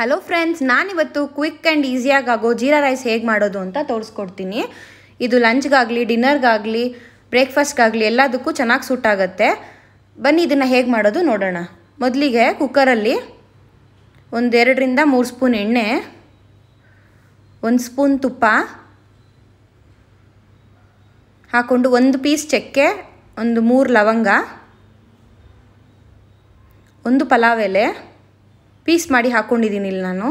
hello friends ನಾನಿವತ್ತು quick and ಈಸಿಯಾಗೋ jeera rice ಹೇಗೆ ಮಾಡೋದು ಅಂತ ತೋರಿಸ್ಕೊಡ್ತೀನಿ ಇದು ಲಂಚ್ಗಾಗಲಿ ಡಿನ್ನರ್ಗಾಗಲಿ ಬ್ರೇಕ್ಫಾಸ್ಟ್ಗಾಗಲಿ ಎಲ್ಲದಕ್ಕೂ ಚೆನ್ನಾಗಿ ಸೂಟ್ ಆಗುತ್ತೆ ಬನ್ನಿ ಇದನ್ನು ಹೇಗೆ ಮಾಡೋದು ನೋಡೋಣ ಮೊದಲಿಗೆ ಕುಕ್ಕರಲ್ಲಿ ಒಂದೆರಡರಿಂದ ಮೂರು ಸ್ಪೂನ್ ಎಣ್ಣೆ ಒಂದು ಸ್ಪೂನ್ ತುಪ್ಪ ಹಾಕ್ಕೊಂಡು ಒಂದು ಪೀಸ್ ಚಕ್ಕೆ ಒಂದು ಮೂರು ಲವಂಗ ಒಂದು ಪಲಾವ್ ಎಲೆ ಪೀಸ್ ಮಾಡಿ ಹಾಕ್ಕೊಂಡಿದ್ದೀನಿ ಇಲ್ಲಿ ನಾನು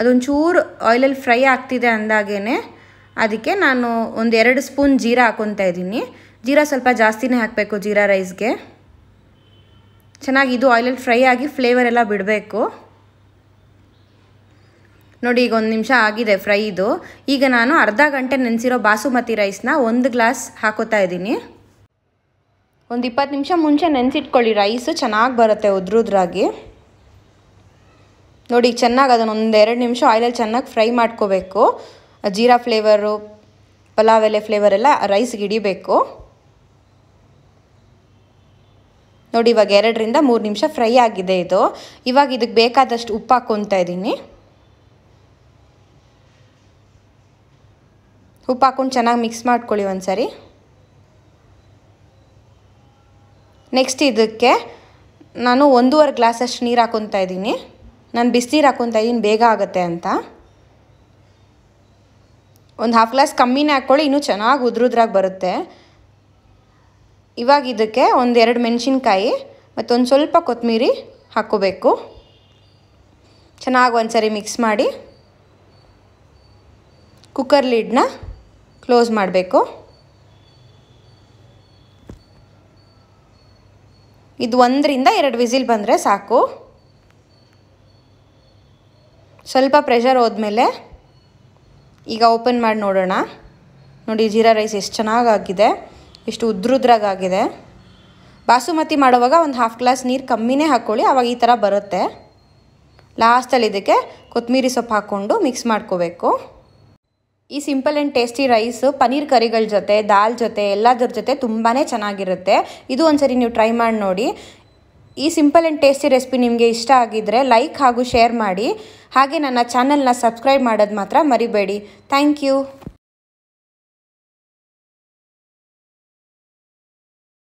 ಅದೊಂಚೂರು ಆಯಿಲಲ್ಲಿ ಫ್ರೈ ಆಗ್ತಿದೆ ಅಂದಾಗೇ ಅದಕ್ಕೆ ನಾನು ಒಂದು ಎರಡು ಸ್ಪೂನ್ ಜೀರಾ ಹಾಕ್ಕೊತಾ ಇದ್ದೀನಿ ಜೀರಾ ಸ್ವಲ್ಪ ಜಾಸ್ತಿನೇ ಹಾಕಬೇಕು ಜೀರಾ ರೈಸ್ಗೆ ಚೆನ್ನಾಗಿ ಇದು ಆಯಿಲಲ್ಲಿ ಫ್ರೈ ಆಗಿ ಫ್ಲೇವರ್ ಎಲ್ಲ ಬಿಡಬೇಕು ನೋಡಿ ಈಗ ಒಂದು ನಿಮಿಷ ಆಗಿದೆ ಫ್ರೈ ಇದು ಈಗ ನಾನು ಅರ್ಧ ಗಂಟೆ ನೆನೆಸಿರೋ ಬಾಸುಮತಿ ರೈಸ್ನ ಒಂದು ಗ್ಲಾಸ್ ಹಾಕೋತಾ ಇದ್ದೀನಿ ಒಂದು ಇಪ್ಪತ್ತು ನಿಮಿಷ ಮುಂಚೆ ನೆನೆಸಿಟ್ಕೊಳ್ಳಿ ರೈಸು ಚೆನ್ನಾಗಿ ಬರುತ್ತೆ ಉದ್ರುದ್ರಾಗಿ ನೋಡಿ ಚೆನ್ನಾಗಿ ಅದನ್ನು ಒಂದು ಎರಡು ನಿಮಿಷ ಆಯಿಲಲ್ಲಿ ಚೆನ್ನಾಗಿ ಫ್ರೈ ಮಾಡ್ಕೋಬೇಕು ಜೀರಾ ಫ್ಲೇವರು ಪಲಾವ್ ಎಲೆ ಫ್ಲೇವರೆಲ್ಲ ರೈಸ್ಗೆ ಹಿಡಿಬೇಕು ನೋಡಿ ಇವಾಗ ಎರಡರಿಂದ ಮೂರು ನಿಮಿಷ ಫ್ರೈ ಆಗಿದೆ ಇದು ಇವಾಗ ಇದಕ್ಕೆ ಬೇಕಾದಷ್ಟು ಉಪ್ಪು ಹಾಕ್ಕೊತಾ ಇದ್ದೀನಿ ಉಪ್ಪು ಹಾಕೊಂಡು ಚೆನ್ನಾಗಿ ಮಿಕ್ಸ್ ಮಾಡ್ಕೊಳ್ಳಿ ಒಂದು ಸರಿ ನೆಕ್ಸ್ಟ್ ಇದಕ್ಕೆ ನಾನು ಒಂದೂವರೆ ಗ್ಲಾಸಷ್ಟು ನೀರು ಹಾಕೊತ ಇದ್ದೀನಿ ನಾನು ಬಿಸಿನೀರು ಹಾಕ್ಕೊತಾ ಇದ್ದೀನಿ ಬೇಗ ಆಗುತ್ತೆ ಅಂತ ಒಂದು ಹಾಫ್ ಗ್ಲಾಸ್ ಕಮ್ಮಿನೇ ಹಾಕ್ಕೊಳ್ಳಿ ಇನ್ನೂ ಚೆನ್ನಾಗಿ ಉದ್ರುದ್ರಾಗಿ ಬರುತ್ತೆ ಇವಾಗ ಇದಕ್ಕೆ ಒಂದೆರಡು ಮೆಣಸಿನ್ಕಾಯಿ ಮತ್ತೊಂದು ಸ್ವಲ್ಪ ಕೊತ್ತಂಬರಿ ಹಾಕ್ಕೋಬೇಕು ಚೆನ್ನಾಗಿ ಒಂದು ಸರಿ ಮಿಕ್ಸ್ ಮಾಡಿ ಕುಕ್ಕರ್ ಲಿಡ್ನ ಕ್ಲೋಸ್ ಮಾಡಬೇಕು ಇದು ಒಂದರಿಂದ ಎರಡು ವಿಸಿಲ್ ಬಂದರೆ ಸಾಕು ಸ್ವಲ್ಪ ಪ್ರೆಷರ್ ಹೋದ್ಮೇಲೆ ಈಗ ಓಪನ್ ಮಾಡಿ ನೋಡೋಣ ನೋಡಿ ಜೀರಾ ರೈಸ್ ಎಷ್ಟು ಚೆನ್ನಾಗಾಗಿದೆ ಎಷ್ಟು ಉದ್ರುದ್ರಾಗಿದೆ ಬಾಸುಮತಿ ಮಾಡುವಾಗ ಒಂದು ಹಾಫ್ ಗ್ಲಾಸ್ ನೀರು ಕಮ್ಮಿನೇ ಹಾಕ್ಕೊಳ್ಳಿ ಆವಾಗ ಈ ಥರ ಬರುತ್ತೆ ಲಾಸ್ಟಲ್ಲಿ ಇದಕ್ಕೆ ಕೊತ್ತಂಬರಿ ಸೊಪ್ಪು ಹಾಕ್ಕೊಂಡು ಮಿಕ್ಸ್ ಮಾಡ್ಕೋಬೇಕು ಈ simple and tasty rice paneer ಕರಿಗಳ ಜೊತೆ ದಾಲ್ ಜೊತೆ ಎಲ್ಲದ್ರ ಜೊತೆ ತುಂಬಾ ಚೆನ್ನಾಗಿರುತ್ತೆ ಇದು ಒಂದ್ಸರಿ ನೀವು ಟ್ರೈ ಮಾಡಿ ನೋಡಿ ಈ ಸಿಂಪಲ್ ಆ್ಯಂಡ್ ಟೇಸ್ಟಿ ರೆಸಿಪಿ ನಿಮಗೆ ಇಷ್ಟ ಆಗಿದ್ದರೆ ಲೈಕ್ ಹಾಗೂ ಶೇರ್ ಮಾಡಿ ಹಾಗೆ ನನ್ನ ಚಾನಲ್ನ ಸಬ್ಸ್ಕ್ರೈಬ್ ಮಾಡೋದು ಮಾತ್ರ ಮರಿಬೇಡಿ ಥ್ಯಾಂಕ್ ಯು